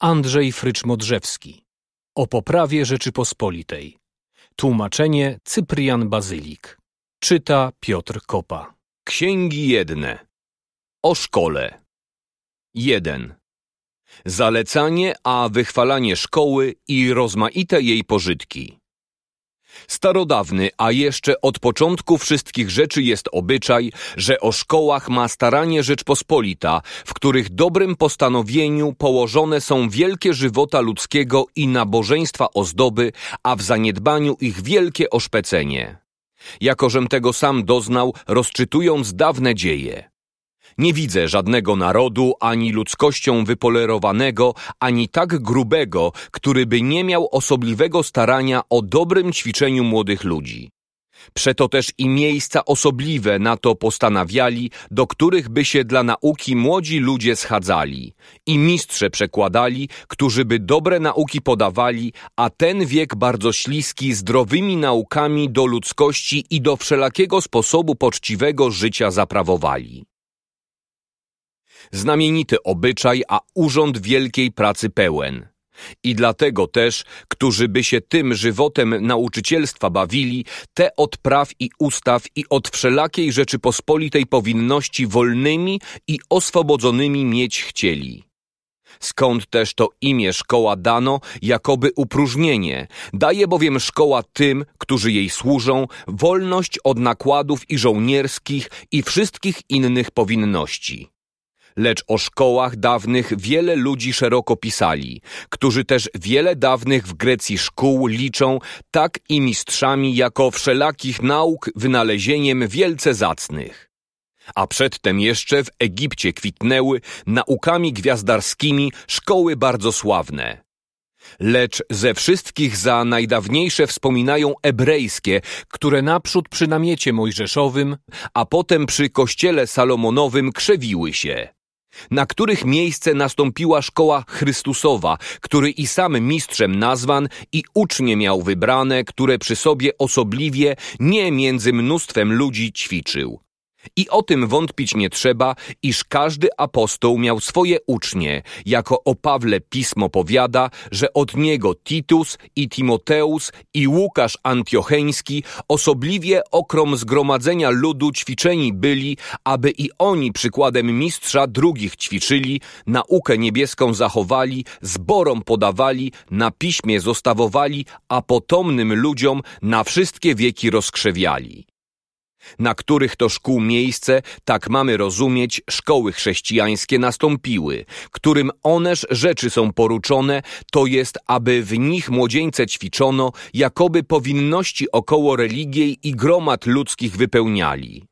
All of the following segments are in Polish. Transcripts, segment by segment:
Andrzej Frycz-Modrzewski o poprawie Rzeczypospolitej. Tłumaczenie Cyprian Bazylik. Czyta Piotr Kopa. Księgi jedne. O szkole. 1. Zalecanie a wychwalanie szkoły i rozmaite jej pożytki. Starodawny, a jeszcze od początku wszystkich rzeczy jest obyczaj, że o szkołach ma staranie Rzeczpospolita, w których dobrym postanowieniu położone są wielkie żywota ludzkiego i nabożeństwa ozdoby, a w zaniedbaniu ich wielkie oszpecenie. Jakożem tego sam doznał, rozczytując dawne dzieje. Nie widzę żadnego narodu ani ludzkością wypolerowanego, ani tak grubego, który by nie miał osobliwego starania o dobrym ćwiczeniu młodych ludzi. Przeto też i miejsca osobliwe na to postanawiali, do których by się dla nauki młodzi ludzie schadzali i mistrze przekładali, którzy by dobre nauki podawali, a ten wiek bardzo śliski zdrowymi naukami do ludzkości i do wszelakiego sposobu poczciwego życia zaprawowali znamienity obyczaj, a urząd wielkiej pracy pełen. I dlatego też, którzy by się tym żywotem nauczycielstwa bawili, te od praw i ustaw i od wszelakiej Rzeczypospolitej powinności wolnymi i oswobodzonymi mieć chcieli. Skąd też to imię szkoła dano, jakoby upróżnienie? Daje bowiem szkoła tym, którzy jej służą, wolność od nakładów i żołnierskich i wszystkich innych powinności lecz o szkołach dawnych wiele ludzi szeroko pisali, którzy też wiele dawnych w Grecji szkół liczą tak i mistrzami jako wszelakich nauk wynalezieniem wielce zacnych. A przedtem jeszcze w Egipcie kwitnęły naukami gwiazdarskimi szkoły bardzo sławne. Lecz ze wszystkich za najdawniejsze wspominają ebrejskie, które naprzód przy namiecie mojżeszowym, a potem przy kościele salomonowym krzewiły się na których miejsce nastąpiła szkoła Chrystusowa, który i sam mistrzem nazwan i ucznie miał wybrane, które przy sobie osobliwie nie między mnóstwem ludzi ćwiczył. I o tym wątpić nie trzeba, iż każdy apostoł miał swoje ucznie, jako o Pawle pismo powiada, że od niego Titus i Timoteus i Łukasz Antiocheński osobliwie okrom zgromadzenia ludu ćwiczeni byli, aby i oni przykładem mistrza drugich ćwiczyli, naukę niebieską zachowali, zborom podawali, na piśmie zostawowali, a potomnym ludziom na wszystkie wieki rozkrzewiali na których to szkół miejsce, tak mamy rozumieć, szkoły chrześcijańskie nastąpiły, którym oneż rzeczy są poruczone, to jest, aby w nich młodzieńce ćwiczono, jakoby powinności około religii i gromad ludzkich wypełniali.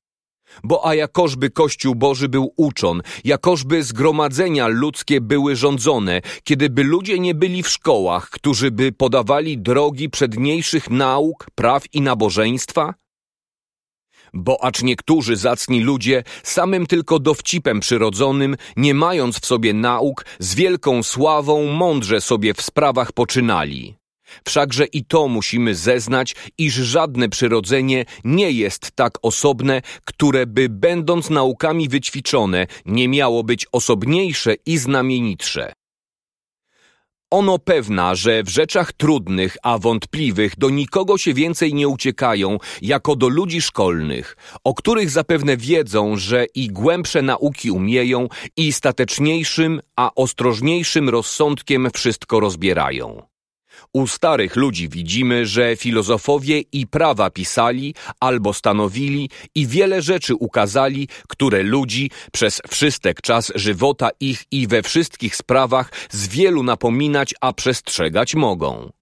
Bo a jakożby Kościół Boży był uczon, jakożby zgromadzenia ludzkie były rządzone, kiedyby ludzie nie byli w szkołach, którzy by podawali drogi przedniejszych nauk, praw i nabożeństwa? bo acz niektórzy zacni ludzie, samym tylko dowcipem przyrodzonym, nie mając w sobie nauk, z wielką sławą mądrze sobie w sprawach poczynali. Wszakże i to musimy zeznać, iż żadne przyrodzenie nie jest tak osobne, które by będąc naukami wyćwiczone, nie miało być osobniejsze i znamienitsze ono pewna, że w rzeczach trudnych, a wątpliwych do nikogo się więcej nie uciekają, jako do ludzi szkolnych, o których zapewne wiedzą, że i głębsze nauki umieją, i stateczniejszym, a ostrożniejszym rozsądkiem wszystko rozbierają. U starych ludzi widzimy, że filozofowie i prawa pisali albo stanowili i wiele rzeczy ukazali, które ludzi przez wszystek czas żywota ich i we wszystkich sprawach z wielu napominać, a przestrzegać mogą.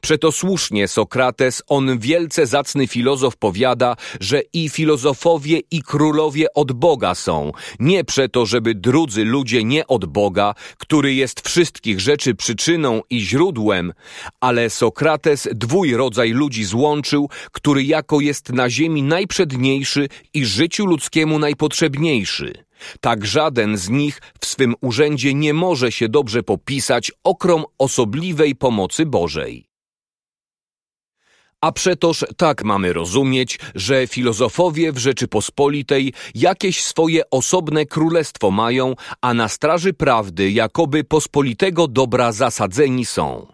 Przeto słusznie Sokrates, on wielce zacny filozof powiada, że i filozofowie i królowie od Boga są, nie przeto, żeby drudzy ludzie nie od Boga, który jest wszystkich rzeczy przyczyną i źródłem, ale Sokrates dwój rodzaj ludzi złączył, który jako jest na ziemi najprzedniejszy i życiu ludzkiemu najpotrzebniejszy. Tak żaden z nich w swym urzędzie nie może się dobrze popisać okrom osobliwej pomocy Bożej. A przetoż tak mamy rozumieć, że filozofowie w Rzeczypospolitej jakieś swoje osobne królestwo mają, a na straży prawdy jakoby pospolitego dobra zasadzeni są.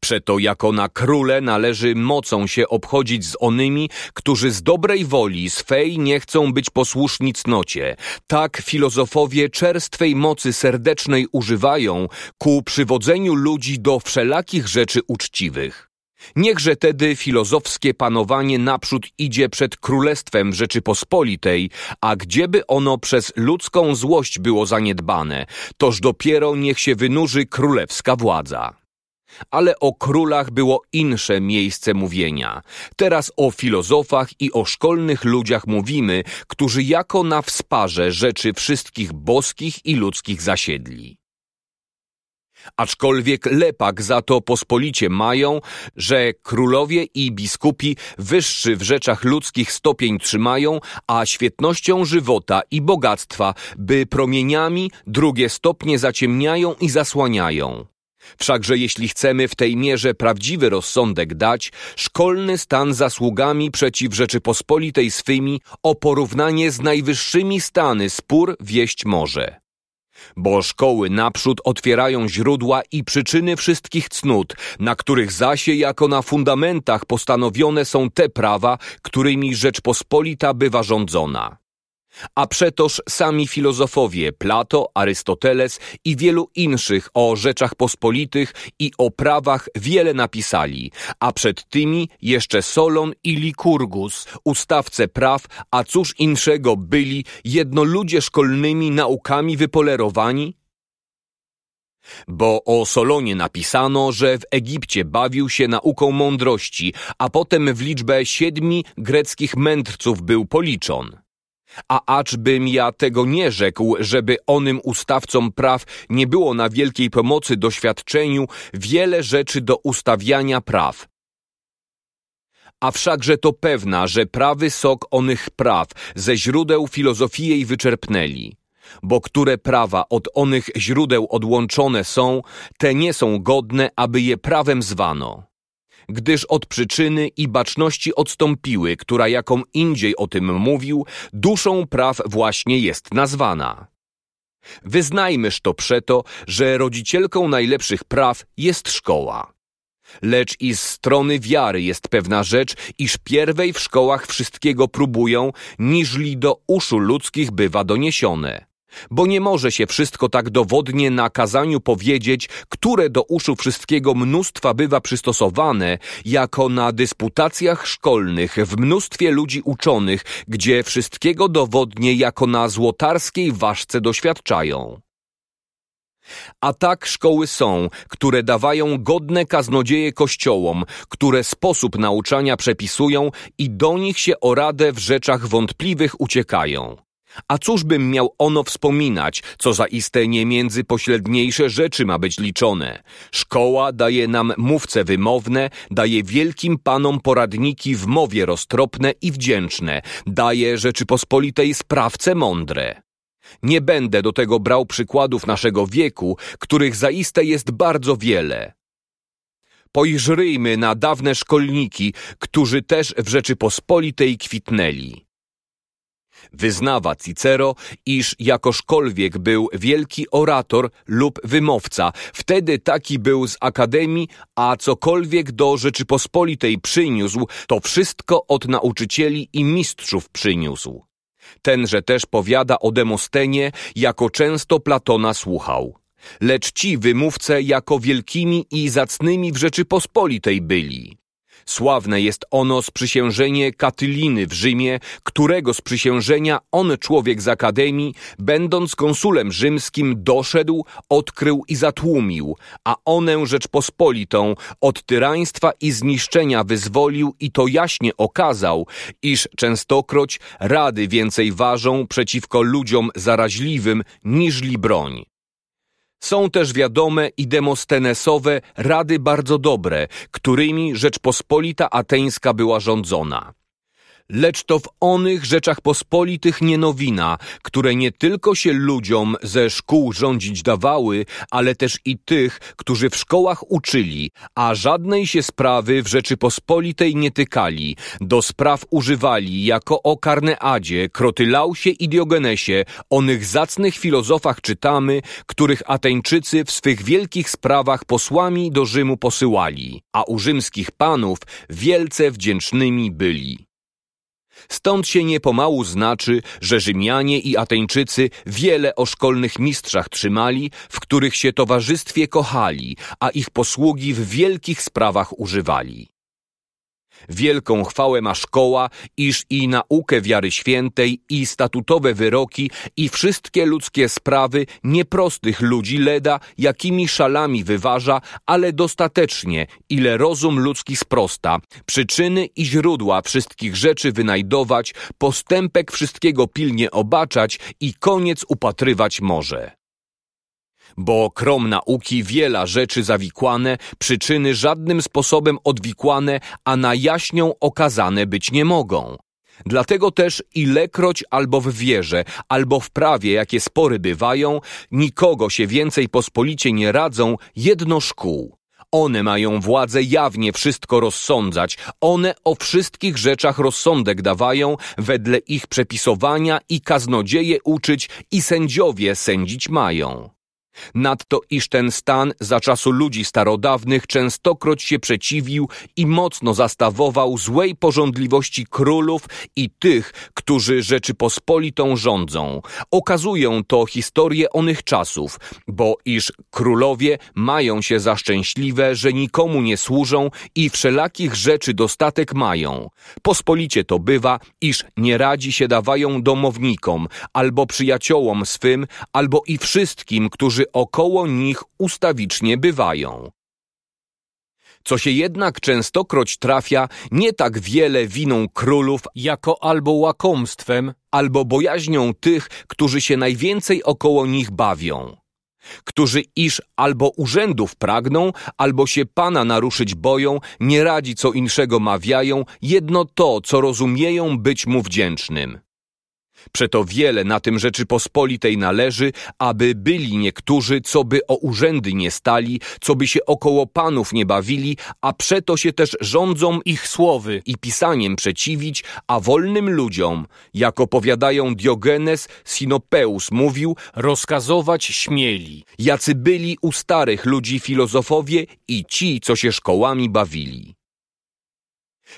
Przeto jako na króle należy mocą się obchodzić z onymi, którzy z dobrej woli swej nie chcą być posłuszni cnocie. Tak filozofowie czerstwej mocy serdecznej używają ku przywodzeniu ludzi do wszelakich rzeczy uczciwych. Niechże tedy filozofskie panowanie naprzód idzie przed Królestwem Rzeczypospolitej, a gdzieby ono przez ludzką złość było zaniedbane, toż dopiero niech się wynurzy królewska władza. Ale o królach było insze miejsce mówienia. Teraz o filozofach i o szkolnych ludziach mówimy, którzy jako na wsparze rzeczy wszystkich boskich i ludzkich zasiedli. Aczkolwiek lepak za to pospolicie mają, że królowie i biskupi wyższy w rzeczach ludzkich stopień trzymają, a świetnością żywota i bogactwa, by promieniami drugie stopnie zaciemniają i zasłaniają. Wszakże jeśli chcemy w tej mierze prawdziwy rozsądek dać, szkolny stan zasługami przeciw Rzeczypospolitej swymi o porównanie z najwyższymi stany spór wieść może bo szkoły naprzód otwierają źródła i przyczyny wszystkich cnót, na których zasie jako na fundamentach postanowione są te prawa, którymi Rzeczpospolita bywa rządzona. A przetoż sami filozofowie Plato, Arystoteles i wielu inszych o rzeczach pospolitych i o prawach wiele napisali, a przed tymi jeszcze Solon i Likurgus, ustawce praw, a cóż inszego byli jednoludzie szkolnymi naukami wypolerowani? Bo o Solonie napisano, że w Egipcie bawił się nauką mądrości, a potem w liczbę siedmi greckich mędrców był policzon. A aczbym ja tego nie rzekł, żeby onym ustawcom praw nie było na wielkiej pomocy doświadczeniu wiele rzeczy do ustawiania praw. A wszakże to pewna, że prawy sok onych praw ze źródeł filozofii jej wyczerpnęli. Bo które prawa od onych źródeł odłączone są, te nie są godne, aby je prawem zwano gdyż od przyczyny i baczności odstąpiły, która jaką indziej o tym mówił, duszą praw właśnie jest nazwana. Wyznajmyż to przeto, że rodzicielką najlepszych praw jest szkoła. Lecz i z strony wiary jest pewna rzecz, iż pierwej w szkołach wszystkiego próbują, niżli do uszu ludzkich bywa doniesione. Bo nie może się wszystko tak dowodnie na kazaniu powiedzieć, które do uszu wszystkiego mnóstwa bywa przystosowane, jako na dysputacjach szkolnych w mnóstwie ludzi uczonych, gdzie wszystkiego dowodnie jako na złotarskiej ważce doświadczają. A tak szkoły są, które dawają godne kaznodzieje kościołom, które sposób nauczania przepisują i do nich się o radę w rzeczach wątpliwych uciekają. A cóż bym miał ono wspominać, co zaiste nie między pośredniejsze rzeczy ma być liczone? Szkoła daje nam mówce wymowne, daje wielkim panom poradniki w mowie roztropne i wdzięczne, daje Rzeczypospolitej sprawce mądre. Nie będę do tego brał przykładów naszego wieku, których zaiste jest bardzo wiele. Pojrzyjmy na dawne szkolniki, którzy też w Rzeczypospolitej kwitnęli. Wyznawa Cicero, iż jakożkolwiek był wielki orator lub wymowca, wtedy taki był z akademii, a cokolwiek do Rzeczypospolitej przyniósł, to wszystko od nauczycieli i mistrzów przyniósł. Tenże też powiada o Demostenie, jako często Platona słuchał. Lecz ci wymówce jako wielkimi i zacnymi w Rzeczypospolitej byli. Sławne jest ono sprzysiężenie Katyliny w Rzymie, którego sprzysiężenia on człowiek z Akademii, będąc konsulem rzymskim, doszedł, odkrył i zatłumił, a onę Rzeczpospolitą od tyraństwa i zniszczenia wyzwolił i to jaśnie okazał, iż częstokroć rady więcej ważą przeciwko ludziom zaraźliwym niżli broń. Są też wiadome i demostenesowe rady bardzo dobre, którymi Rzeczpospolita Ateńska była rządzona lecz to w onych rzeczach pospolitych nie nowina, które nie tylko się ludziom ze szkół rządzić dawały, ale też i tych, którzy w szkołach uczyli, a żadnej się sprawy w Rzeczypospolitej nie tykali, do spraw używali jako o Karneadzie, Krotylausie i Diogenesie, onych zacnych filozofach czytamy, których Ateńczycy w swych wielkich sprawach posłami do Rzymu posyłali, a u rzymskich panów wielce wdzięcznymi byli. Stąd się niepomału znaczy, że Rzymianie i Ateńczycy wiele o szkolnych mistrzach trzymali, w których się towarzystwie kochali, a ich posługi w wielkich sprawach używali. Wielką chwałę ma szkoła, iż i naukę wiary świętej, i statutowe wyroki, i wszystkie ludzkie sprawy nieprostych ludzi leda, jakimi szalami wyważa, ale dostatecznie, ile rozum ludzki sprosta, przyczyny i źródła wszystkich rzeczy wynajdować, postępek wszystkiego pilnie obaczać i koniec upatrywać może bo krom nauki wiela rzeczy zawikłane, przyczyny żadnym sposobem odwikłane, a na jaśnią okazane być nie mogą. Dlatego też ilekroć albo w wierze, albo w prawie, jakie spory bywają, nikogo się więcej pospolicie nie radzą, jedno szkół. One mają władzę jawnie wszystko rozsądzać, one o wszystkich rzeczach rozsądek dawają, wedle ich przepisowania i kaznodzieje uczyć i sędziowie sędzić mają. Nadto, iż ten stan za czasu ludzi starodawnych częstokroć się przeciwił i mocno zastawował złej porządliwości królów i tych, którzy Rzeczypospolitą rządzą. Okazują to historie onych czasów, bo iż królowie mają się za szczęśliwe, że nikomu nie służą i wszelakich rzeczy dostatek mają. Pospolicie to bywa, iż nie radzi się dawają domownikom, albo przyjaciołom swym, albo i wszystkim, którzy którzy około nich ustawicznie bywają. Co się jednak częstokroć trafia, nie tak wiele winą królów, jako albo łakomstwem, albo bojaźnią tych, którzy się najwięcej około nich bawią którzy iż albo urzędów pragną, albo się Pana naruszyć boją, nie radzi co inszego mawiają, jedno to, co rozumieją być Mu wdzięcznym. Przeto wiele na tym Rzeczypospolitej należy, aby byli niektórzy, co by o urzędy nie stali, co by się około panów nie bawili, a przeto się też rządzą ich słowy i pisaniem przeciwić, a wolnym ludziom, jak opowiadają Diogenes Sinopeus mówił, rozkazować śmieli, jacy byli u starych ludzi filozofowie i ci, co się szkołami bawili.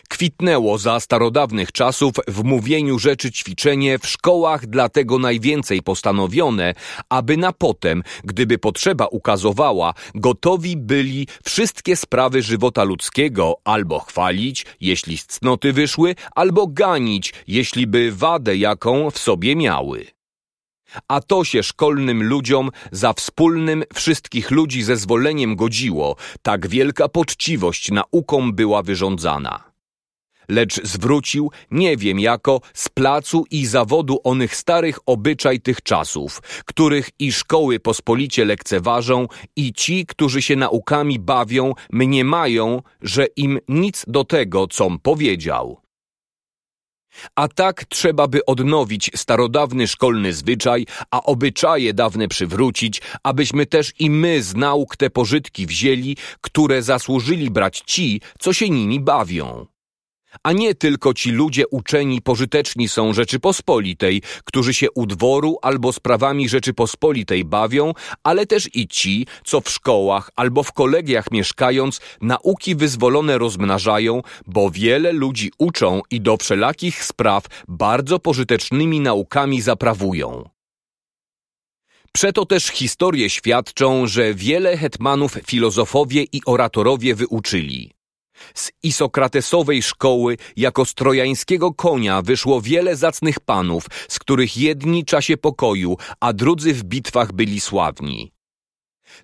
Kwitnęło za starodawnych czasów w mówieniu rzeczy ćwiczenie w szkołach, dlatego najwięcej postanowione, aby na potem, gdyby potrzeba ukazowała, gotowi byli wszystkie sprawy żywota ludzkiego albo chwalić, jeśli z cnoty wyszły, albo ganić, jeśli by wadę jaką w sobie miały. A to się szkolnym ludziom za wspólnym wszystkich ludzi zezwoleniem godziło, tak wielka poczciwość naukom była wyrządzana lecz zwrócił, nie wiem jako, z placu i zawodu onych starych obyczaj tych czasów, których i szkoły pospolicie lekceważą i ci, którzy się naukami bawią, mniemają, że im nic do tego, com powiedział. A tak trzeba by odnowić starodawny szkolny zwyczaj, a obyczaje dawne przywrócić, abyśmy też i my z nauk te pożytki wzięli, które zasłużyli brać ci, co się nimi bawią. A nie tylko ci ludzie uczeni pożyteczni są Rzeczypospolitej, którzy się u dworu albo sprawami Rzeczypospolitej bawią, ale też i ci, co w szkołach albo w kolegiach mieszkając, nauki wyzwolone rozmnażają, bo wiele ludzi uczą i do wszelakich spraw bardzo pożytecznymi naukami zaprawują. Przeto też historie świadczą, że wiele hetmanów filozofowie i oratorowie wyuczyli. Z Isokratesowej szkoły jako z trojańskiego konia wyszło wiele zacnych panów, z których jedni czasie pokoju, a drudzy w bitwach byli sławni.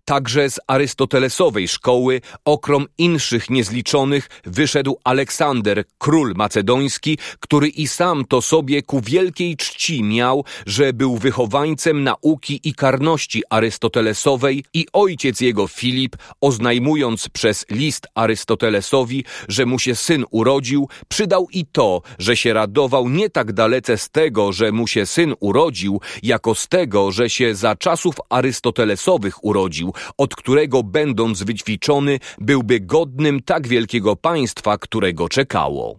Także z arystotelesowej szkoły okrom inszych niezliczonych wyszedł Aleksander, król macedoński, który i sam to sobie ku wielkiej czci miał, że był wychowańcem nauki i karności arystotelesowej i ojciec jego Filip, oznajmując przez list Arystotelesowi, że mu się syn urodził, przydał i to, że się radował nie tak dalece z tego, że mu się syn urodził, jako z tego, że się za czasów arystotelesowych urodził od którego będąc wyćwiczony byłby godnym tak wielkiego państwa, którego czekało.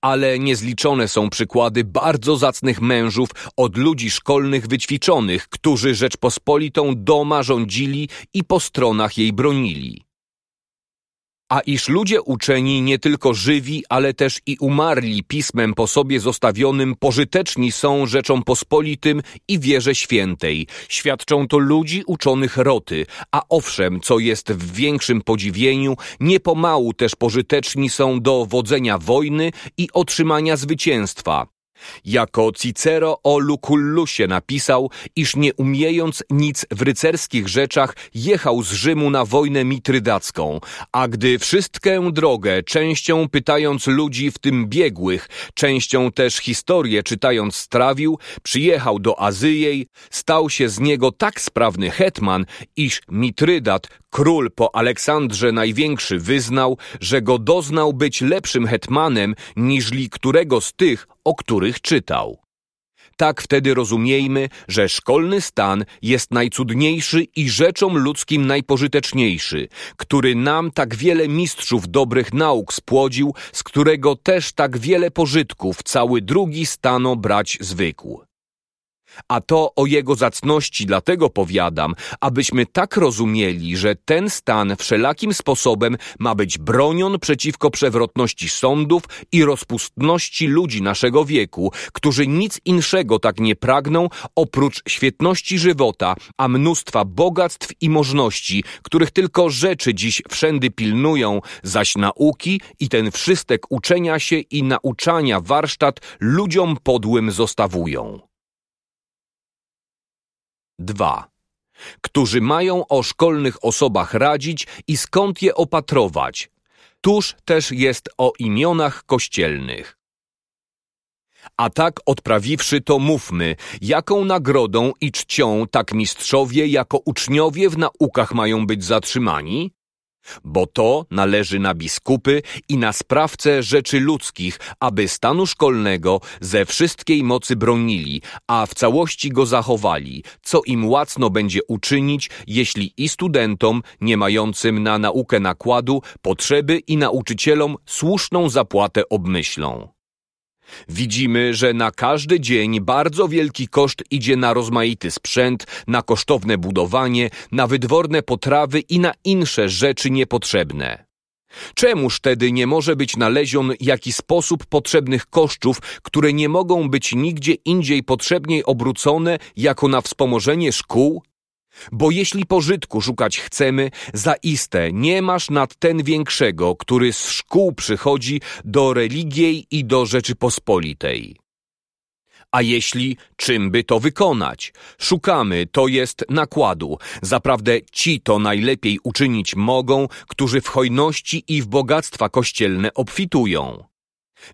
Ale niezliczone są przykłady bardzo zacnych mężów od ludzi szkolnych wyćwiczonych, którzy Rzeczpospolitą doma rządzili i po stronach jej bronili a iż ludzie uczeni, nie tylko żywi, ale też i umarli pismem po sobie zostawionym, pożyteczni są rzeczą pospolitym i wierze świętej. Świadczą to ludzi uczonych roty, a owszem, co jest w większym podziwieniu, niepomału też pożyteczni są do wodzenia wojny i otrzymania zwycięstwa. Jako Cicero o Lucullusie napisał, iż nie umiejąc nic w rycerskich rzeczach, jechał z Rzymu na wojnę mitrydacką, a gdy wszystkę drogę, częścią pytając ludzi, w tym biegłych, częścią też historię czytając strawił, przyjechał do Azyjej, stał się z niego tak sprawny hetman, iż Mitrydat Król po Aleksandrze Największy wyznał, że go doznał być lepszym hetmanem niżli którego z tych, o których czytał. Tak wtedy rozumiejmy, że szkolny stan jest najcudniejszy i rzeczom ludzkim najpożyteczniejszy, który nam tak wiele mistrzów dobrych nauk spłodził, z którego też tak wiele pożytków cały drugi stano brać zwykł a to o jego zacności dlatego powiadam, abyśmy tak rozumieli, że ten stan wszelakim sposobem ma być bronion przeciwko przewrotności sądów i rozpustności ludzi naszego wieku, którzy nic inszego tak nie pragną oprócz świetności żywota, a mnóstwa bogactw i możności, których tylko rzeczy dziś wszędy pilnują, zaś nauki i ten wszystek uczenia się i nauczania warsztat ludziom podłym zostawują. 2. Którzy mają o szkolnych osobach radzić i skąd je opatrować. Tuż też jest o imionach kościelnych. A tak odprawiwszy to mówmy, jaką nagrodą i czcią tak mistrzowie jako uczniowie w naukach mają być zatrzymani? bo to należy na biskupy i na sprawcę rzeczy ludzkich, aby stanu szkolnego ze wszystkiej mocy bronili, a w całości go zachowali, co im łacno będzie uczynić, jeśli i studentom, nie mającym na naukę nakładu, potrzeby i nauczycielom słuszną zapłatę obmyślą. Widzimy, że na każdy dzień bardzo wielki koszt idzie na rozmaity sprzęt, na kosztowne budowanie, na wydworne potrawy i na insze rzeczy niepotrzebne. Czemuż tedy nie może być nalezion jaki sposób potrzebnych kosztów, które nie mogą być nigdzie indziej potrzebniej obrócone jako na wspomożenie szkół, bo jeśli pożytku szukać chcemy, zaiste nie masz nad ten większego, który z szkół przychodzi do religii i do Rzeczypospolitej. A jeśli czym by to wykonać? Szukamy, to jest nakładu. Zaprawdę ci to najlepiej uczynić mogą, którzy w hojności i w bogactwa kościelne obfitują.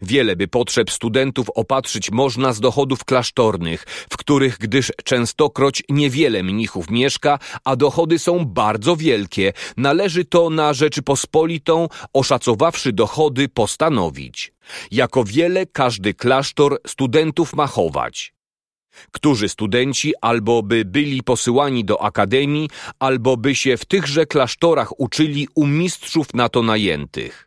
Wiele by potrzeb studentów opatrzyć można z dochodów klasztornych, w których gdyż częstokroć niewiele mnichów mieszka, a dochody są bardzo wielkie, należy to na Rzeczypospolitą, oszacowawszy dochody, postanowić. Jako wiele każdy klasztor studentów ma chować którzy studenci albo by byli posyłani do akademii, albo by się w tychże klasztorach uczyli u mistrzów na to najętych.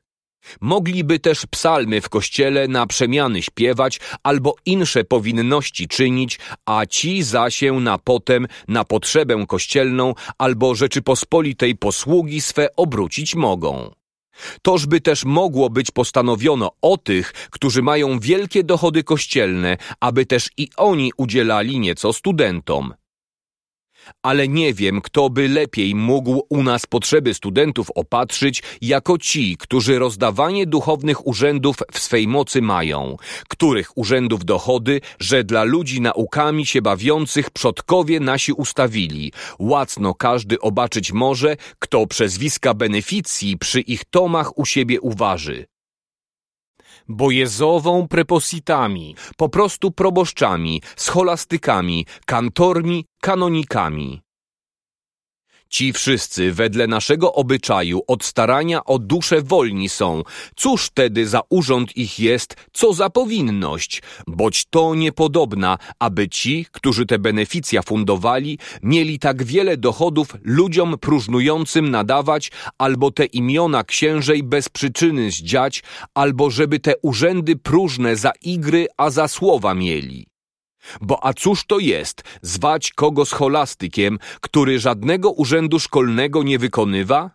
Mogliby też psalmy w kościele na przemiany śpiewać albo insze powinności czynić, a ci za się na potem, na potrzebę kościelną albo Rzeczypospolitej posługi swe obrócić mogą. Tożby też mogło być postanowiono o tych, którzy mają wielkie dochody kościelne, aby też i oni udzielali nieco studentom ale nie wiem, kto by lepiej mógł u nas potrzeby studentów opatrzyć, jako ci, którzy rozdawanie duchownych urzędów w swej mocy mają, których urzędów dochody, że dla ludzi naukami się bawiących przodkowie nasi ustawili. Łacno każdy obaczyć może, kto przezwiska beneficji przy ich tomach u siebie uważy bojezową prepositami, po prostu proboszczami, scholastykami, kantormi, kanonikami. Ci wszyscy wedle naszego obyczaju od starania o duszę wolni są. Cóż tedy za urząd ich jest, co za powinność? Boć to niepodobna, aby ci, którzy te beneficja fundowali, mieli tak wiele dochodów ludziom próżnującym nadawać, albo te imiona księżej bez przyczyny zdziać, albo żeby te urzędy próżne za igry, a za słowa mieli. Bo a cóż to jest zwać kogo scholastykiem, który żadnego urzędu szkolnego nie wykonywa?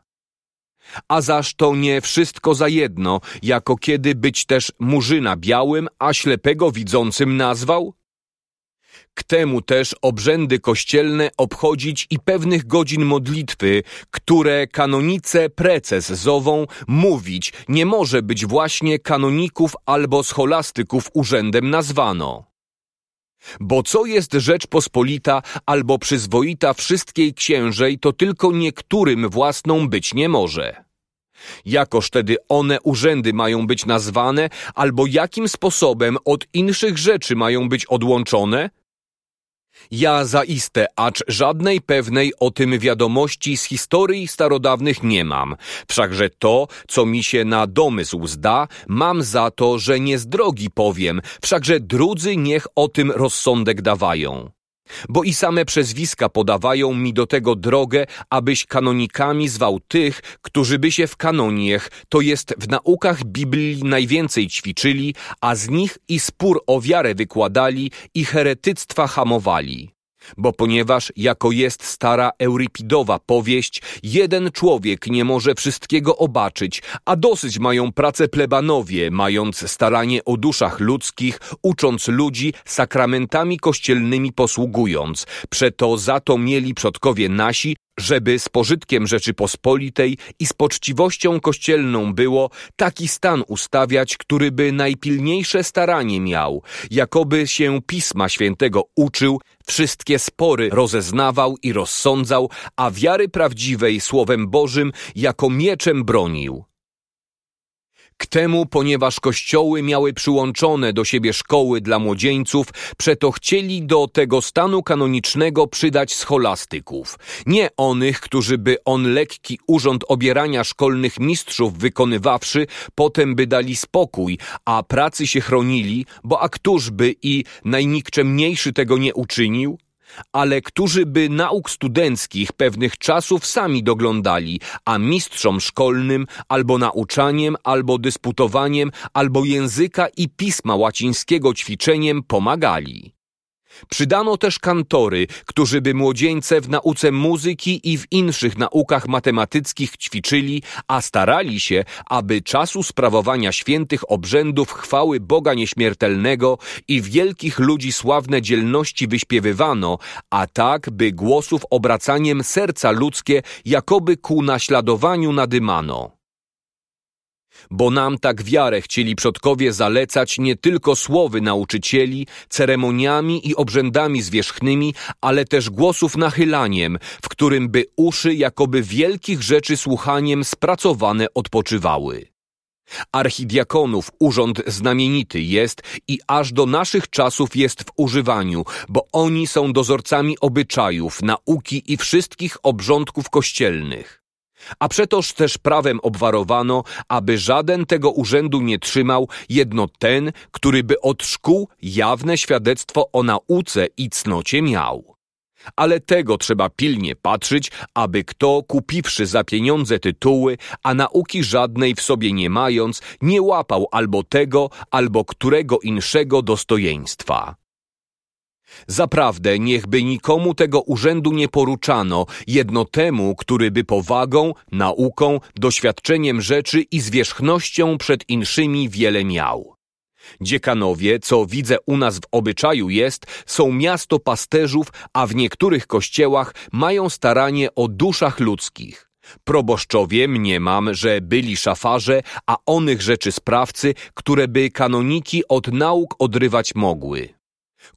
A zaż to nie wszystko za jedno, jako kiedy być też murzyna białym, a ślepego widzącym nazwał? K temu też obrzędy kościelne obchodzić i pewnych godzin modlitwy, które kanonice preces zową mówić nie może być właśnie kanoników albo scholastyków urzędem nazwano. Bo co jest rzecz pospolita, albo przyzwoita wszystkiej księżej, to tylko niektórym własną być nie może. Jakoż tedy one urzędy mają być nazwane, albo jakim sposobem od inszych rzeczy mają być odłączone, ja zaiste, acz żadnej pewnej o tym wiadomości z historii starodawnych nie mam. Wszakże to, co mi się na domysł zda, mam za to, że nie z drogi powiem, wszakże drudzy niech o tym rozsądek dawają. Bo i same przezwiska podawają mi do tego drogę, abyś kanonikami zwał tych, którzy by się w kanoniech, to jest w naukach Biblii najwięcej ćwiczyli, a z nich i spór o wiarę wykładali i heretyctwa hamowali. Bo ponieważ, jako jest stara Eurypidowa powieść, jeden człowiek nie może wszystkiego obaczyć, a dosyć mają pracę plebanowie, mając staranie o duszach ludzkich, ucząc ludzi, sakramentami kościelnymi posługując. Przeto za to mieli przodkowie nasi żeby z pożytkiem Rzeczypospolitej i z poczciwością kościelną było taki stan ustawiać, który by najpilniejsze staranie miał, jakoby się Pisma Świętego uczył, wszystkie spory rozeznawał i rozsądzał, a wiary prawdziwej Słowem Bożym jako mieczem bronił. K temu, ponieważ kościoły miały przyłączone do siebie szkoły dla młodzieńców, przeto chcieli do tego stanu kanonicznego przydać scholastyków. Nie onych, którzy by on lekki urząd obierania szkolnych mistrzów wykonywawszy, potem by dali spokój, a pracy się chronili, bo a któż by i najnikczemniejszy tego nie uczynił? ale którzy by nauk studenckich pewnych czasów sami doglądali, a mistrzom szkolnym albo nauczaniem, albo dysputowaniem, albo języka i pisma łacińskiego ćwiczeniem pomagali. Przydano też kantory, którzy by młodzieńce w nauce muzyki i w inszych naukach matematyckich ćwiczyli, a starali się, aby czasu sprawowania świętych obrzędów chwały Boga Nieśmiertelnego i wielkich ludzi sławne dzielności wyśpiewywano, a tak, by głosów obracaniem serca ludzkie jakoby ku naśladowaniu nadymano. Bo nam tak wiarę chcieli przodkowie zalecać nie tylko słowy nauczycieli, ceremoniami i obrzędami zwierzchnymi, ale też głosów nachylaniem, w którym by uszy jakoby wielkich rzeczy słuchaniem spracowane odpoczywały. Archidiakonów urząd znamienity jest i aż do naszych czasów jest w używaniu, bo oni są dozorcami obyczajów, nauki i wszystkich obrządków kościelnych. A przetoż też prawem obwarowano, aby żaden tego urzędu nie trzymał, jedno ten, który by od szkół jawne świadectwo o nauce i cnocie miał. Ale tego trzeba pilnie patrzyć, aby kto, kupiwszy za pieniądze tytuły, a nauki żadnej w sobie nie mając, nie łapał albo tego, albo którego inszego dostojeństwa. Zaprawdę niechby nikomu tego urzędu nie poruczano, jedno temu, który by powagą, nauką, doświadczeniem rzeczy i zwierzchnością przed inszymi wiele miał. Dziekanowie, co widzę u nas w obyczaju jest, są miasto pasterzów, a w niektórych kościołach mają staranie o duszach ludzkich. Proboszczowie mniemam, że byli szafarze, a onych rzeczy sprawcy, które by kanoniki od nauk odrywać mogły.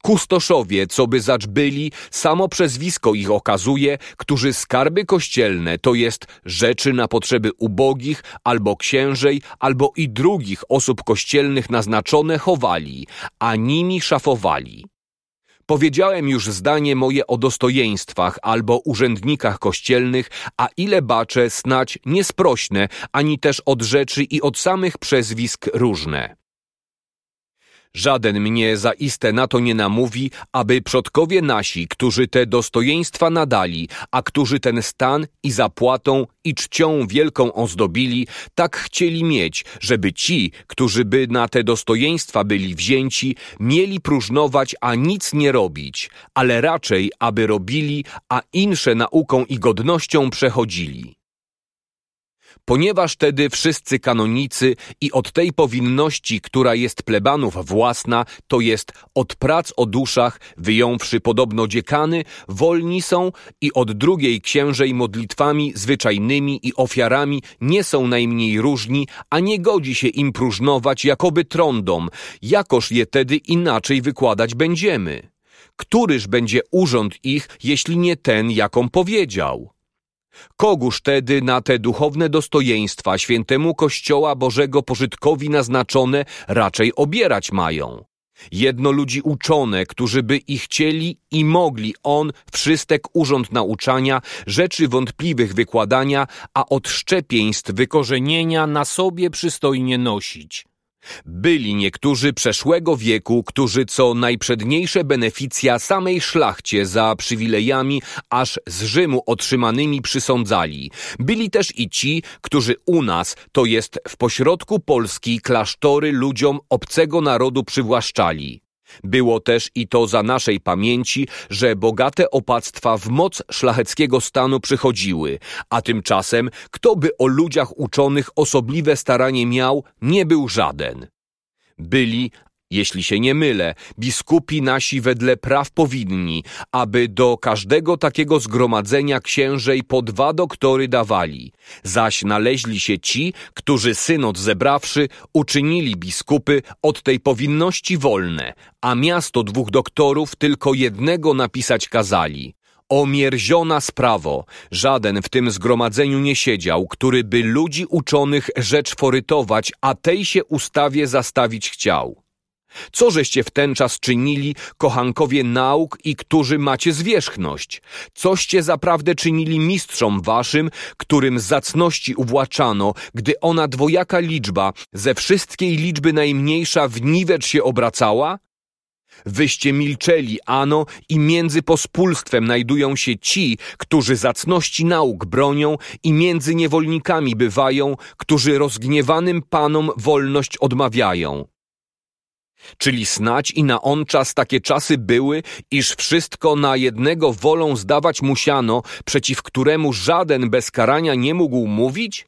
Kustoszowie, co by zacz byli, samo przezwisko ich okazuje, którzy skarby kościelne, to jest rzeczy na potrzeby ubogich, albo księżej, albo i drugich osób kościelnych naznaczone chowali, a nimi szafowali. Powiedziałem już zdanie moje o dostojeństwach albo urzędnikach kościelnych, a ile baczę snać niesprośne, ani też od rzeczy i od samych przezwisk różne. Żaden mnie zaiste na to nie namówi, aby przodkowie nasi, którzy te dostojeństwa nadali, a którzy ten stan i zapłatą i czcią wielką ozdobili, tak chcieli mieć, żeby ci, którzy by na te dostojeństwa byli wzięci, mieli próżnować, a nic nie robić, ale raczej, aby robili, a insze nauką i godnością przechodzili ponieważ tedy wszyscy kanonicy i od tej powinności, która jest plebanów własna, to jest od prac o duszach, wyjąwszy podobno dziekany, wolni są i od drugiej księżej modlitwami zwyczajnymi i ofiarami nie są najmniej różni, a nie godzi się im próżnować jakoby trądom, jakoż je tedy inaczej wykładać będziemy. Któryż będzie urząd ich, jeśli nie ten, jaką powiedział? Kogóż tedy na te duchowne dostojeństwa świętemu Kościoła Bożego pożytkowi naznaczone raczej obierać mają? Jedno ludzi uczone, którzy by i chcieli i mogli on wszystek urząd nauczania, rzeczy wątpliwych wykładania, a od szczepieństw wykorzenienia na sobie przystojnie nosić. Byli niektórzy przeszłego wieku, którzy co najprzedniejsze beneficja samej szlachcie za przywilejami aż z Rzymu otrzymanymi przysądzali. Byli też i ci, którzy u nas, to jest w pośrodku Polski, klasztory ludziom obcego narodu przywłaszczali. Było też i to za naszej pamięci, że bogate opactwa w moc szlacheckiego stanu przychodziły, a tymczasem kto by o ludziach uczonych osobliwe staranie miał, nie był żaden. Byli jeśli się nie mylę, biskupi nasi wedle praw powinni, aby do każdego takiego zgromadzenia księżej po dwa doktory dawali. Zaś naleźli się ci, którzy synod zebrawszy, uczynili biskupy od tej powinności wolne, a miasto dwóch doktorów tylko jednego napisać kazali. Omierziona sprawo, żaden w tym zgromadzeniu nie siedział, który by ludzi uczonych rzecz forytować, a tej się ustawie zastawić chciał. Co żeście w ten czas czynili, kochankowie nauk i którzy macie zwierzchność? Coście zaprawdę czynili mistrzom waszym, którym zacności uwłaczano, gdy ona dwojaka liczba, ze wszystkiej liczby najmniejsza w niwecz się obracała? Wyście milczeli, ano, i między pospólstwem znajdują się ci, którzy zacności nauk bronią i między niewolnikami bywają, którzy rozgniewanym panom wolność odmawiają. Czyli snać i na on czas takie czasy były, iż wszystko na jednego wolą zdawać musiano, przeciw któremu żaden bez karania nie mógł mówić?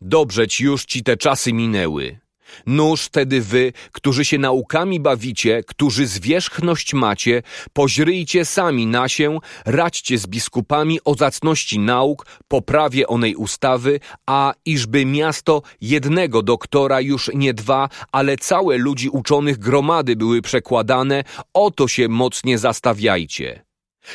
Dobrze ci już ci te czasy minęły. Nóż tedy wy, którzy się naukami bawicie, którzy zwierzchność macie, poźryjcie sami na się, radźcie z biskupami o zacności nauk, poprawie onej ustawy, a iżby miasto jednego doktora już nie dwa, ale całe ludzi uczonych gromady były przekładane, oto się mocnie zastawiajcie.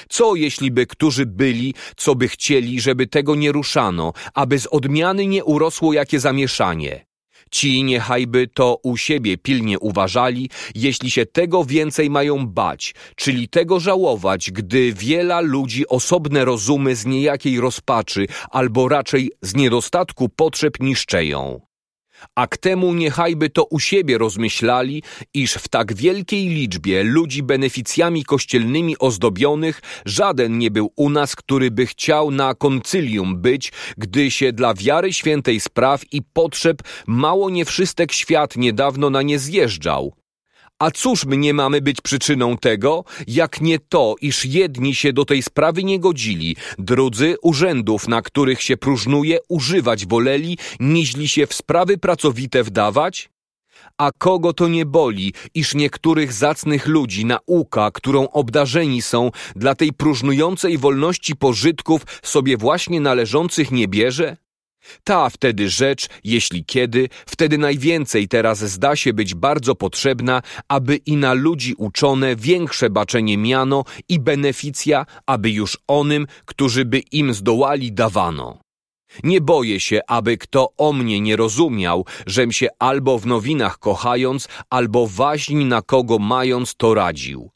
Co jeśliby którzy byli, co by chcieli, żeby tego nie ruszano, aby z odmiany nie urosło jakie zamieszanie? Ci niechajby to u siebie pilnie uważali, jeśli się tego więcej mają bać, czyli tego żałować, gdy wiela ludzi osobne rozumy z niejakiej rozpaczy albo raczej z niedostatku potrzeb niszczeją a k temu niechajby to u siebie rozmyślali, iż w tak wielkiej liczbie ludzi beneficjami kościelnymi ozdobionych żaden nie był u nas, który by chciał na koncylium być, gdy się dla wiary świętej spraw i potrzeb mało nie wszystek świat niedawno na nie zjeżdżał. A cóż my nie mamy być przyczyną tego, jak nie to, iż jedni się do tej sprawy nie godzili, drudzy urzędów, na których się próżnuje, używać woleli, niźli się w sprawy pracowite wdawać? A kogo to nie boli, iż niektórych zacnych ludzi nauka, którą obdarzeni są, dla tej próżnującej wolności pożytków sobie właśnie należących nie bierze? Ta wtedy rzecz, jeśli kiedy, wtedy najwięcej teraz zda się być bardzo potrzebna, aby i na ludzi uczone większe baczenie miano i beneficja, aby już onym, którzy by im zdołali, dawano. Nie boję się, aby kto o mnie nie rozumiał, żem się albo w nowinach kochając, albo waźń na kogo mając to radził.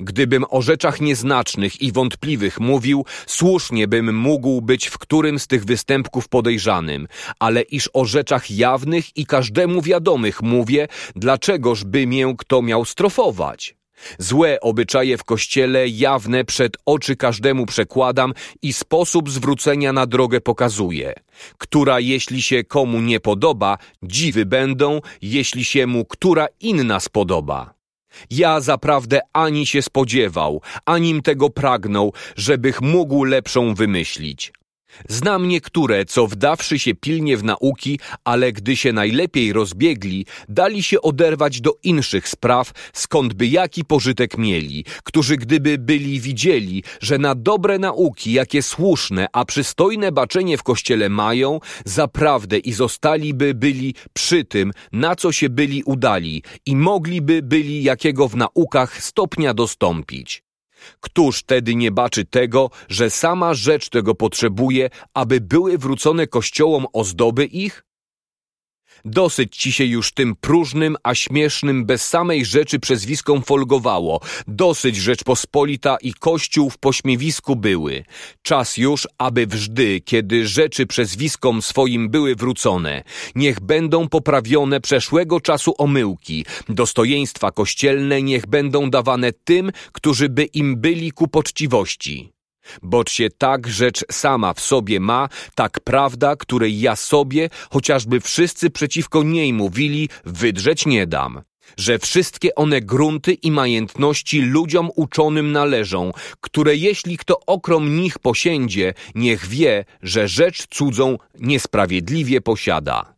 Gdybym o rzeczach nieznacznych i wątpliwych mówił, słusznie bym mógł być w którym z tych występków podejrzanym, ale iż o rzeczach jawnych i każdemu wiadomych mówię, dlaczegoż by mię kto miał strofować? Złe obyczaje w kościele jawne przed oczy każdemu przekładam i sposób zwrócenia na drogę pokazuję, która jeśli się komu nie podoba, dziwy będą, jeśli się mu która inna spodoba. Ja zaprawdę ani się spodziewał, anim tego pragnął, żebych mógł lepszą wymyślić. Znam niektóre, co wdawszy się pilnie w nauki, ale gdy się najlepiej rozbiegli, dali się oderwać do inszych spraw, skądby jaki pożytek mieli, którzy gdyby byli widzieli, że na dobre nauki, jakie słuszne, a przystojne baczenie w kościele mają, zaprawdę i zostaliby byli przy tym, na co się byli udali i mogliby byli jakiego w naukach stopnia dostąpić. Któż tedy nie baczy tego, że sama rzecz tego potrzebuje, aby były wrócone kościołom ozdoby ich? Dosyć ci się już tym próżnym, a śmiesznym, bez samej rzeczy przezwiską folgowało. Dosyć Rzeczpospolita i Kościół w pośmiewisku były. Czas już, aby wżdy, kiedy rzeczy przezwiskom swoim były wrócone, niech będą poprawione przeszłego czasu omyłki, dostojeństwa kościelne niech będą dawane tym, którzy by im byli ku poczciwości. Boć się tak rzecz sama w sobie ma, tak prawda, której ja sobie, chociażby wszyscy przeciwko niej mówili, wydrzeć nie dam. Że wszystkie one grunty i majętności ludziom uczonym należą, które jeśli kto okrom nich posiędzie, niech wie, że rzecz cudzą niesprawiedliwie posiada.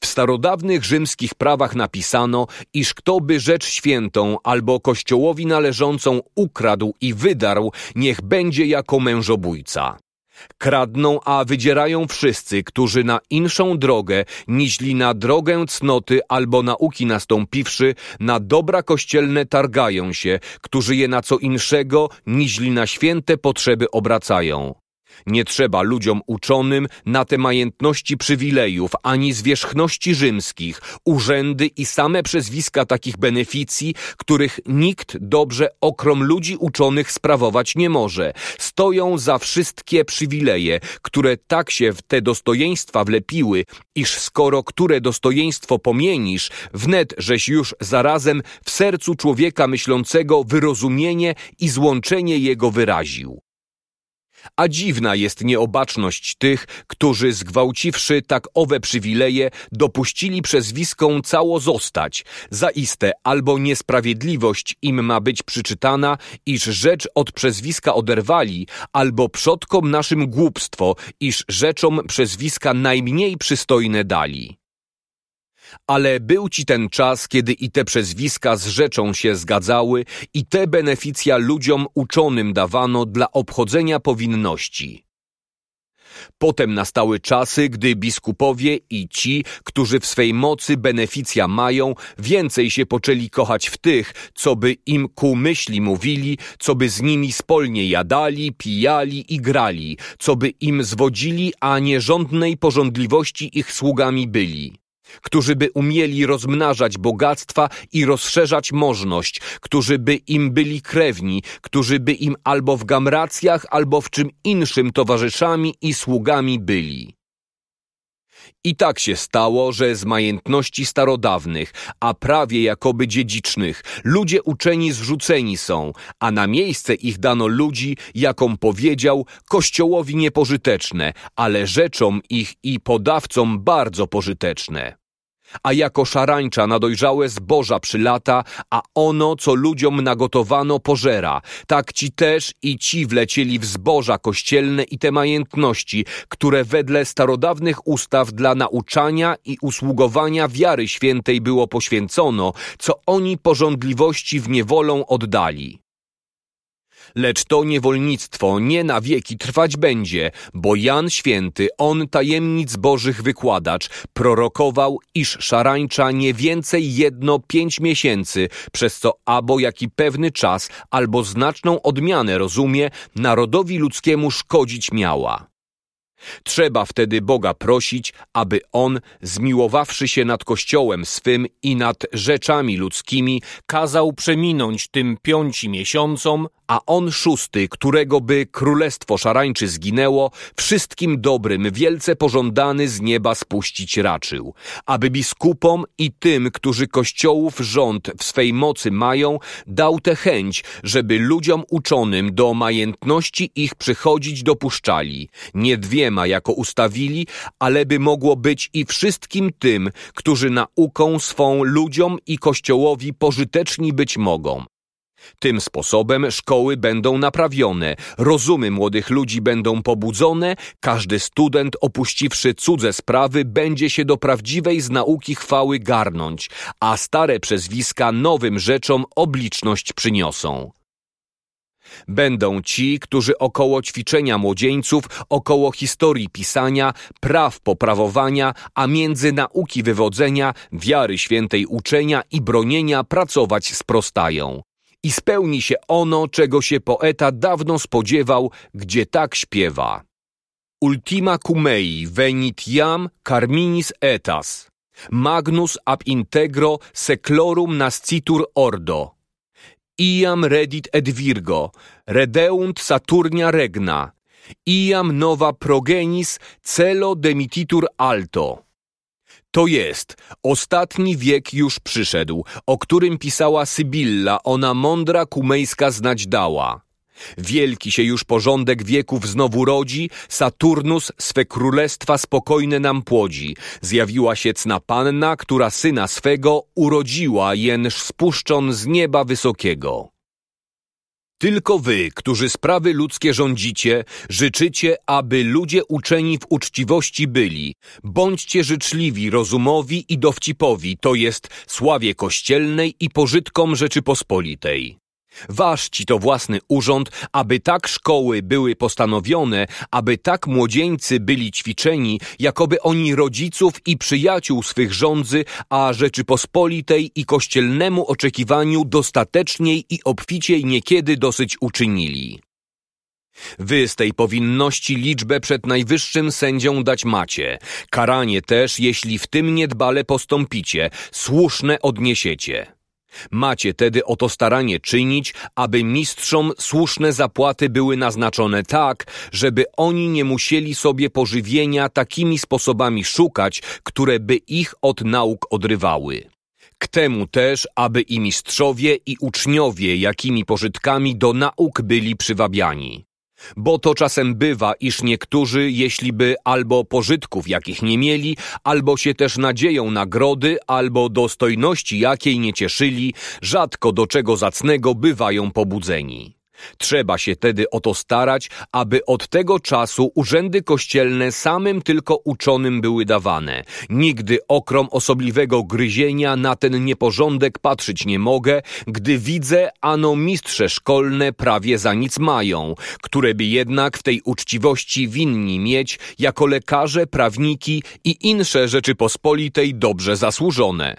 W starodawnych rzymskich prawach napisano, iż kto by rzecz świętą albo kościołowi należącą ukradł i wydarł, niech będzie jako mężobójca. Kradną, a wydzierają wszyscy, którzy na inszą drogę, niźli na drogę cnoty albo nauki nastąpiwszy, na dobra kościelne targają się, którzy je na co inszego, niźli na święte potrzeby obracają. Nie trzeba ludziom uczonym na te majętności przywilejów, ani zwierzchności rzymskich, urzędy i same przezwiska takich beneficji, których nikt dobrze okrom ludzi uczonych sprawować nie może. Stoją za wszystkie przywileje, które tak się w te dostojeństwa wlepiły, iż skoro które dostojeństwo pomienisz, wnet żeś już zarazem w sercu człowieka myślącego wyrozumienie i złączenie jego wyraził. A dziwna jest nieobaczność tych, którzy zgwałciwszy tak owe przywileje, dopuścili przezwiską cało zostać. Zaiste albo niesprawiedliwość im ma być przyczytana, iż rzecz od przezwiska oderwali, albo przodkom naszym głupstwo, iż rzeczom przezwiska najmniej przystojne dali ale był ci ten czas, kiedy i te przezwiska z rzeczą się zgadzały i te beneficja ludziom uczonym dawano dla obchodzenia powinności. Potem nastały czasy, gdy biskupowie i ci, którzy w swej mocy beneficja mają, więcej się poczęli kochać w tych, co by im ku myśli mówili, co by z nimi spolnie jadali, pijali i grali, co by im zwodzili, a nierządnej porządliwości ich sługami byli którzy by umieli rozmnażać bogactwa i rozszerzać możność, którzy by im byli krewni, którzy by im albo w gamracjach, albo w czym inszym towarzyszami i sługami byli. I tak się stało, że z majętności starodawnych, a prawie jakoby dziedzicznych, ludzie uczeni zrzuceni są, a na miejsce ich dano ludzi, jaką powiedział, kościołowi niepożyteczne, ale rzeczom ich i podawcom bardzo pożyteczne a jako szarańcza na dojrzałe zboża przylata, a ono, co ludziom nagotowano, pożera. Tak ci też i ci wlecieli w zboża kościelne i te majętności, które wedle starodawnych ustaw dla nauczania i usługowania wiary świętej było poświęcono, co oni pożądliwości w niewolą oddali. Lecz to niewolnictwo nie na wieki trwać będzie, bo Jan Święty, on tajemnic bożych wykładacz, prorokował, iż szarańcza nie więcej jedno pięć miesięcy, przez co albo jaki pewny czas albo znaczną odmianę rozumie, narodowi ludzkiemu szkodzić miała. Trzeba wtedy Boga prosić, aby On, zmiłowawszy się nad Kościołem swym i nad rzeczami ludzkimi, kazał przeminąć tym piąci miesiącom, a on szósty, którego by królestwo szarańczy zginęło, wszystkim dobrym wielce pożądany z nieba spuścić raczył, aby biskupom i tym, którzy kościołów rząd w swej mocy mają, dał tę chęć, żeby ludziom uczonym do majętności ich przychodzić dopuszczali, nie dwiema jako ustawili, ale by mogło być i wszystkim tym, którzy nauką swą ludziom i kościołowi pożyteczni być mogą, tym sposobem szkoły będą naprawione, rozumy młodych ludzi będą pobudzone, każdy student opuściwszy cudze sprawy będzie się do prawdziwej z nauki chwały garnąć, a stare przezwiska nowym rzeczom obliczność przyniosą. Będą ci, którzy około ćwiczenia młodzieńców, około historii pisania, praw poprawowania, a między nauki wywodzenia, wiary świętej uczenia i bronienia pracować sprostają i spełni się ono, czego się poeta dawno spodziewał, gdzie tak śpiewa. Ultima cumei venit jam carminis etas, magnus ab integro seclorum nascitur ordo. Iam redit et virgo, redeunt Saturnia regna, iam nova progenis celo demititur alto. To jest, ostatni wiek już przyszedł, o którym pisała Sybilla, ona mądra kumejska znać dała. Wielki się już porządek wieków znowu rodzi, Saturnus swe królestwa spokojne nam płodzi. Zjawiła się cna panna, która syna swego urodziła, jenż spuszczon z nieba wysokiego. Tylko wy, którzy sprawy ludzkie rządzicie, życzycie, aby ludzie uczeni w uczciwości byli. Bądźcie życzliwi rozumowi i dowcipowi, to jest sławie kościelnej i pożytkom Rzeczypospolitej. Waż ci to własny urząd, aby tak szkoły były postanowione, aby tak młodzieńcy byli ćwiczeni, jakoby oni rodziców i przyjaciół swych rządzy, a Rzeczypospolitej i kościelnemu oczekiwaniu dostateczniej i obficiej niekiedy dosyć uczynili. Wy z tej powinności liczbę przed najwyższym sędzią dać macie. Karanie też, jeśli w tym niedbale postąpicie, słuszne odniesiecie. Macie tedy oto staranie czynić, aby mistrzom słuszne zapłaty były naznaczone tak, żeby oni nie musieli sobie pożywienia takimi sposobami szukać, które by ich od nauk odrywały. K temu też, aby i mistrzowie, i uczniowie, jakimi pożytkami do nauk byli przywabiani. Bo to czasem bywa, iż niektórzy, jeśli by albo pożytków jakich nie mieli, albo się też nadzieją nagrody, albo dostojności jakiej nie cieszyli, rzadko do czego zacnego bywają pobudzeni. Trzeba się tedy o to starać, aby od tego czasu urzędy kościelne samym tylko uczonym były dawane. Nigdy okrom osobliwego gryzienia na ten nieporządek patrzeć nie mogę, gdy widzę ano mistrze szkolne prawie za nic mają, które by jednak w tej uczciwości winni mieć jako lekarze, prawniki i insze Rzeczypospolitej dobrze zasłużone.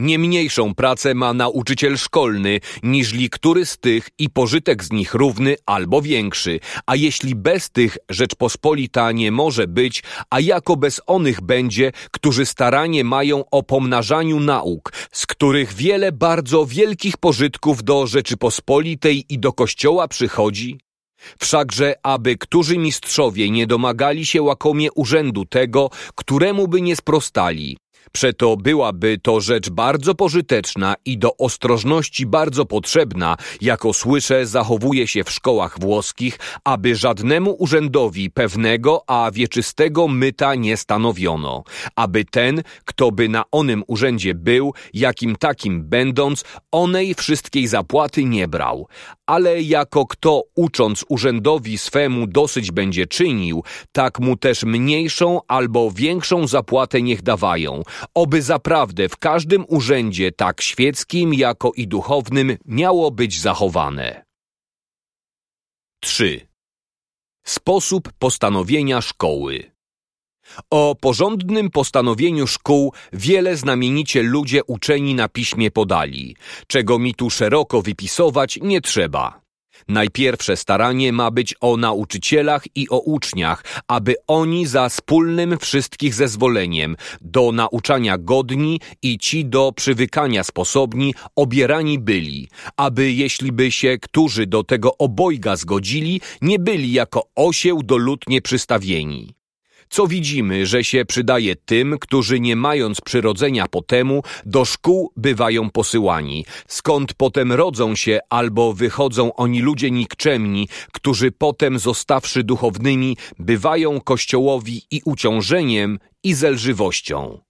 Nie mniejszą pracę ma nauczyciel szkolny, niżli który z tych i pożytek z nich równy albo większy. A jeśli bez tych Rzeczpospolita nie może być, a jako bez onych będzie, którzy staranie mają o pomnażaniu nauk, z których wiele bardzo wielkich pożytków do Rzeczypospolitej i do Kościoła przychodzi? Wszakże, aby którzy mistrzowie nie domagali się łakomie urzędu tego, któremu by nie sprostali, Przeto byłaby to rzecz bardzo pożyteczna i do ostrożności bardzo potrzebna, jako słyszę zachowuje się w szkołach włoskich, aby żadnemu urzędowi pewnego, a wieczystego myta nie stanowiono, aby ten, kto by na onym urzędzie był, jakim takim będąc, onej wszystkiej zapłaty nie brał. Ale jako kto ucząc urzędowi swemu dosyć będzie czynił, tak mu też mniejszą albo większą zapłatę niech dawają, Oby zaprawdę w każdym urzędzie, tak świeckim, jako i duchownym, miało być zachowane. 3. Sposób postanowienia szkoły. O porządnym postanowieniu szkół wiele znamienicie ludzie uczeni na piśmie podali, czego mi tu szeroko wypisować nie trzeba. Najpierwsze staranie ma być o nauczycielach i o uczniach, aby oni za wspólnym wszystkich zezwoleniem, do nauczania godni i ci do przywykania sposobni, obierani byli, aby jeśliby się którzy do tego obojga zgodzili, nie byli jako osieł lud przystawieni co widzimy, że się przydaje tym, którzy nie mając przyrodzenia po temu, do szkół bywają posyłani, skąd potem rodzą się albo wychodzą oni ludzie nikczemni, którzy potem zostawszy duchownymi, bywają kościołowi i uciążeniem i zelżywością.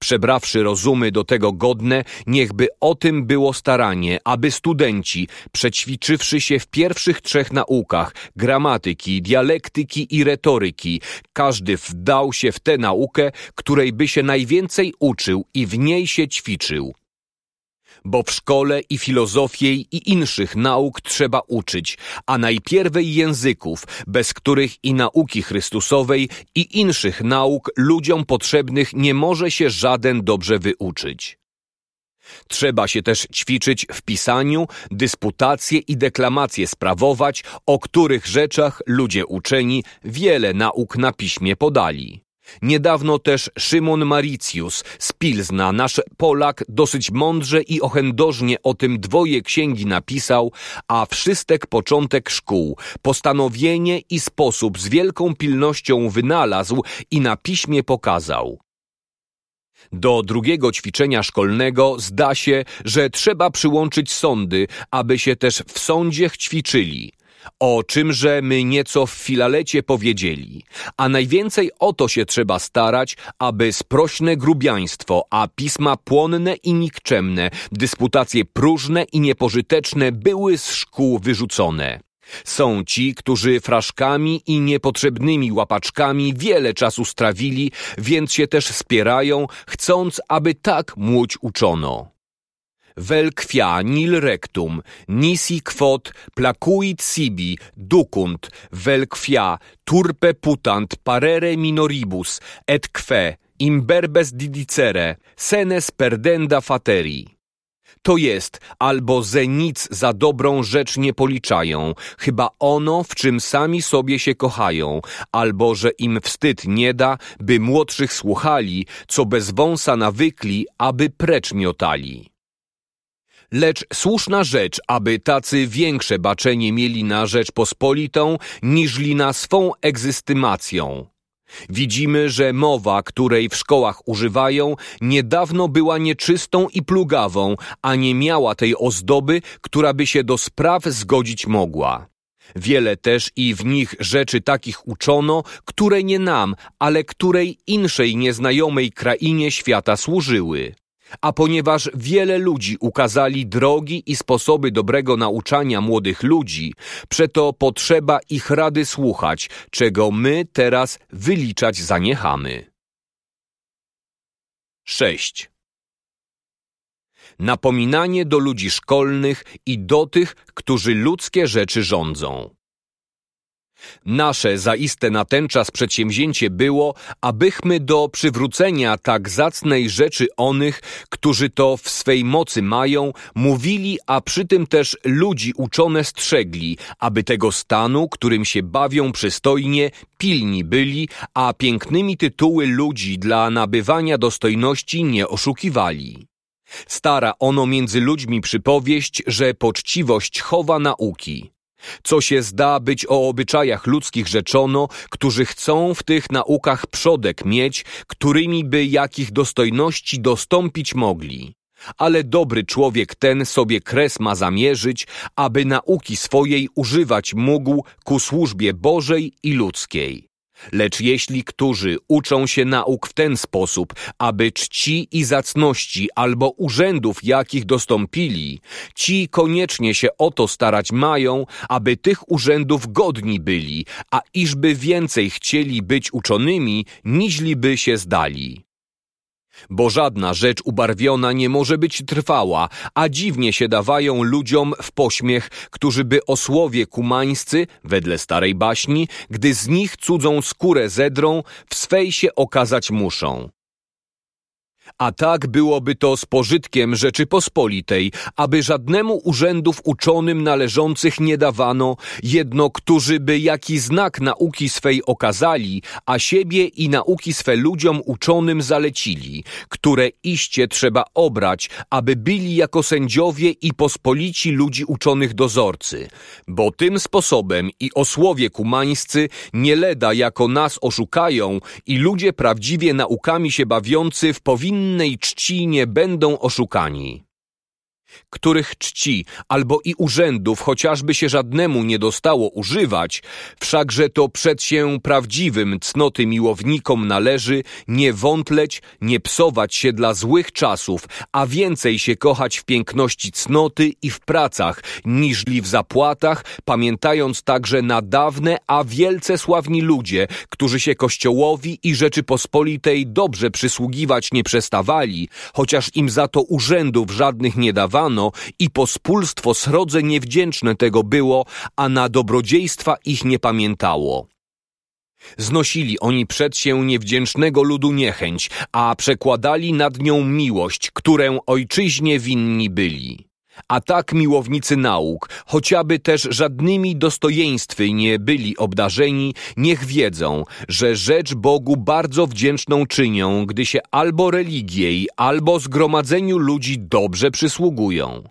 Przebrawszy rozumy do tego godne, niechby o tym było staranie, aby studenci, przećwiczywszy się w pierwszych trzech naukach, gramatyki, dialektyki i retoryki, każdy wdał się w tę naukę, której by się najwięcej uczył i w niej się ćwiczył bo w szkole i filozofiej i inszych nauk trzeba uczyć, a najpierwej języków, bez których i nauki Chrystusowej i inszych nauk ludziom potrzebnych nie może się żaden dobrze wyuczyć. Trzeba się też ćwiczyć w pisaniu, dysputacje i deklamacje sprawować, o których rzeczach ludzie uczeni wiele nauk na piśmie podali. Niedawno też Szymon Maricius z Pilzna, nasz Polak, dosyć mądrze i ochędożnie o tym dwoje księgi napisał, a wszystek początek szkół, postanowienie i sposób z wielką pilnością wynalazł i na piśmie pokazał. Do drugiego ćwiczenia szkolnego zda się, że trzeba przyłączyć sądy, aby się też w sądziech ćwiczyli. O czymże my nieco w filalecie powiedzieli, a najwięcej o to się trzeba starać, aby sprośne grubiaństwo, a pisma płonne i nikczemne, dysputacje próżne i niepożyteczne były z szkół wyrzucone. Są ci, którzy fraszkami i niepotrzebnymi łapaczkami wiele czasu strawili, więc się też spierają, chcąc, aby tak młódź uczono vel quia nil rectum, nisi quod placuit sibi ducunt, vel quia turpe putant parere minoribus, et que imberbes didicere, senes perdenda fateri to jest albo ze nic za dobrą rzecz nie policzają, chyba ono, w czym sami sobie się kochają, albo że im wstyd nie da, by młodszych słuchali, co bez wąsa nawykli, aby precz miotali. Lecz słuszna rzecz, aby tacy większe baczenie mieli na rzecz pospolitą, niżli na swą egzystymacją. Widzimy, że mowa, której w szkołach używają, niedawno była nieczystą i plugawą, a nie miała tej ozdoby, która by się do spraw zgodzić mogła. Wiele też i w nich rzeczy takich uczono, które nie nam, ale której inszej nieznajomej krainie świata służyły. A ponieważ wiele ludzi ukazali drogi i sposoby dobrego nauczania młodych ludzi, przeto potrzeba ich rady słuchać, czego my teraz wyliczać zaniechamy. 6. Napominanie do ludzi szkolnych i do tych, którzy ludzkie rzeczy rządzą. Nasze zaiste natenczas przedsięwzięcie było, abychmy do przywrócenia tak zacnej rzeczy onych, którzy to w swej mocy mają, mówili, a przy tym też ludzi uczone strzegli, aby tego stanu, którym się bawią przystojnie, pilni byli, a pięknymi tytuły ludzi dla nabywania dostojności nie oszukiwali. Stara ono między ludźmi przypowieść, że poczciwość chowa nauki. Co się zda być o obyczajach ludzkich rzeczono, którzy chcą w tych naukach przodek mieć, którymi by jakich dostojności dostąpić mogli. Ale dobry człowiek ten sobie kres ma zamierzyć, aby nauki swojej używać mógł ku służbie Bożej i ludzkiej. Lecz jeśli którzy uczą się nauk w ten sposób, aby czci i zacności albo urzędów, jakich dostąpili, ci koniecznie się o to starać mają, aby tych urzędów godni byli, a iżby więcej chcieli być uczonymi, niźliby się zdali. Bo żadna rzecz ubarwiona nie może być trwała, a dziwnie się dawają ludziom w pośmiech, którzy by osłowie kumańscy, wedle starej baśni, gdy z nich cudzą skórę zedrą, w swej się okazać muszą. A tak byłoby to z pożytkiem Rzeczypospolitej, aby żadnemu urzędów uczonym należących nie dawano, jedno którzy by jaki znak nauki swej okazali, a siebie i nauki swe ludziom uczonym zalecili, które iście trzeba obrać, aby byli jako sędziowie i pospolici ludzi uczonych dozorcy. Bo tym sposobem i osłowie kumańscy nie leda jako nas oszukają i ludzie prawdziwie naukami się bawiący w powinny innej czci nie będą oszukani których czci, albo i urzędów, chociażby się żadnemu nie dostało używać, wszakże to przed się prawdziwym cnoty miłownikom należy nie wątleć, nie psować się dla złych czasów, a więcej się kochać w piękności cnoty i w pracach, niżli w zapłatach, pamiętając także na dawne, a wielce sławni ludzie, którzy się Kościołowi i Rzeczypospolitej dobrze przysługiwać nie przestawali, chociaż im za to urzędów żadnych nie dawali, i pospólstwo srodze niewdzięczne tego było, a na dobrodziejstwa ich nie pamiętało. Znosili oni przed się niewdzięcznego ludu niechęć, a przekładali nad nią miłość, którą ojczyźnie winni byli. A tak miłownicy nauk, chociażby też żadnymi dostojeństwy nie byli obdarzeni, niech wiedzą, że rzecz Bogu bardzo wdzięczną czynią, gdy się albo religiej, albo zgromadzeniu ludzi dobrze przysługują.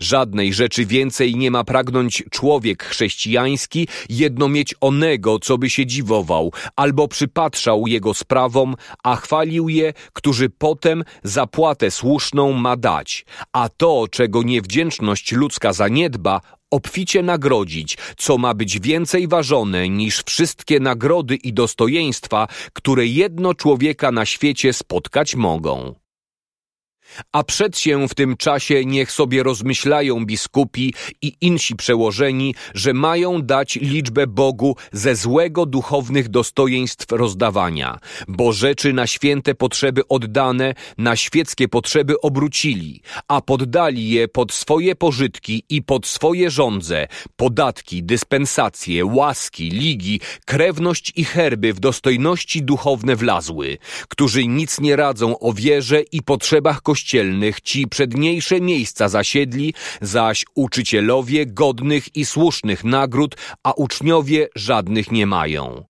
Żadnej rzeczy więcej nie ma pragnąć człowiek chrześcijański, jedno mieć onego, co by się dziwował, albo przypatrzał jego sprawom, a chwalił je, którzy potem zapłatę słuszną ma dać, a to, czego niewdzięczność ludzka zaniedba, obficie nagrodzić, co ma być więcej ważone niż wszystkie nagrody i dostojeństwa, które jedno człowieka na świecie spotkać mogą. A przed się w tym czasie niech sobie rozmyślają biskupi i insi przełożeni, że mają dać liczbę Bogu ze złego duchownych dostojeństw rozdawania, bo rzeczy na święte potrzeby oddane, na świeckie potrzeby obrócili, a poddali je pod swoje pożytki i pod swoje żądze, podatki, dyspensacje, łaski, ligi, krewność i herby w dostojności duchowne wlazły, którzy nic nie radzą o wierze i potrzebach Kościoła, kościelnych ci przedniejsze miejsca zasiedli, zaś uczycielowie godnych i słusznych nagród, a uczniowie żadnych nie mają.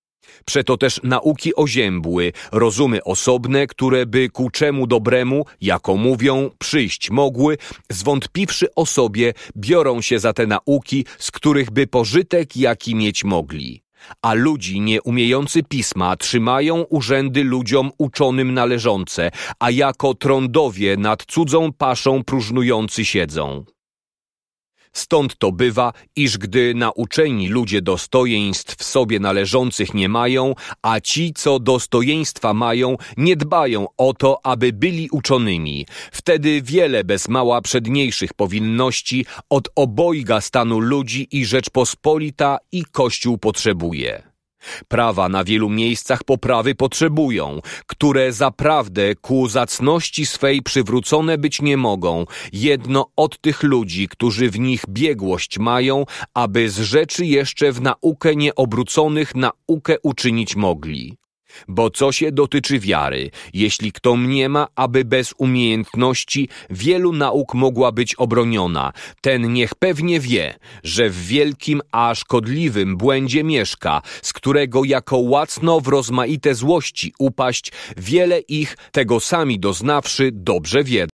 Przeto też nauki oziębły, rozumy osobne, które by ku czemu dobremu, jako mówią, przyjść mogły, zwątpiwszy o sobie, biorą się za te nauki, z których by pożytek jaki mieć mogli a ludzi nieumiejący pisma trzymają urzędy ludziom uczonym należące, a jako trądowie nad cudzą paszą próżnujący siedzą. Stąd to bywa, iż gdy nauczeni ludzie dostojeństw sobie należących nie mają, a ci, co dostojeństwa mają, nie dbają o to, aby byli uczonymi. Wtedy wiele bez mała przedniejszych powinności od obojga stanu ludzi i Rzeczpospolita i Kościół potrzebuje. Prawa na wielu miejscach poprawy potrzebują, które zaprawdę ku zacności swej przywrócone być nie mogą, jedno od tych ludzi, którzy w nich biegłość mają, aby z rzeczy jeszcze w naukę nieobróconych naukę uczynić mogli. Bo co się dotyczy wiary, jeśli kto mniema, aby bez umiejętności wielu nauk mogła być obroniona, ten niech pewnie wie, że w wielkim a szkodliwym błędzie mieszka, z którego jako łacno w rozmaite złości upaść, wiele ich, tego sami doznawszy, dobrze wie.